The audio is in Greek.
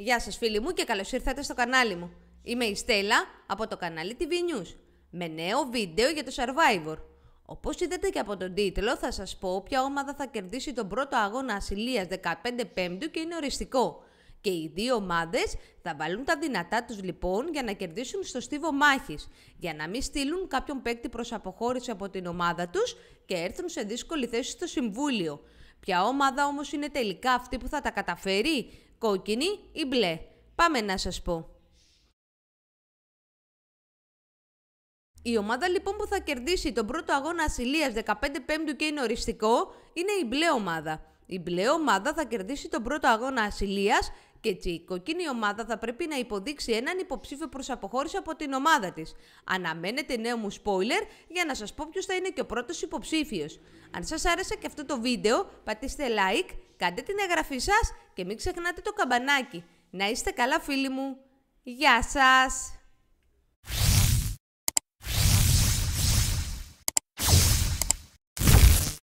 Γεια σας φίλοι μου και καλώς ήρθατε στο κανάλι μου. Είμαι η Στέλλα από το κανάλι TV News με νέο βίντεο για το Survivor. Όπως είδατε και από τον τίτλο θα σας πω ποια ομάδα θα κερδίσει τον πρώτο αγώνα ασυλίας 15 Πέμπτου και είναι οριστικό. Και οι δύο ομάδες θα βάλουν τα δυνατά τους λοιπόν για να κερδίσουν στο στίβο μάχης, για να μην στείλουν κάποιον παίκτη προς αποχώρηση από την ομάδα τους και έρθουν σε δύσκολη θέση στο Συμβούλιο. Ποια ομάδα όμως είναι τελικά αυτή που θα τα καταφέρει, κόκκινη ή μπλε. Πάμε να σας πω. Η ομάδα λοιπόν που θα κερδίσει τον πρώτο αγώνα ασυλίας 15 Πέμπτου και είναι οριστικό είναι η μπλε ομάδα. Η μπλε ομάδα θα κερδίσει τον πρώτο αγώνα ασυλίας και η κοκκινή ομάδα θα πρέπει να υποδείξει έναν υποψήφιο προς αποχώρηση από την ομάδα της. Αναμένετε νέο μου spoiler για να σας πω ποιος θα είναι και ο πρώτος υποψήφιος. Αν σας άρεσε και αυτό το βίντεο, πατήστε like, κάντε την εγγραφή σας και μην ξεχνάτε το καμπανάκι. Να είστε καλά, φίλοι μου. Γεια σας!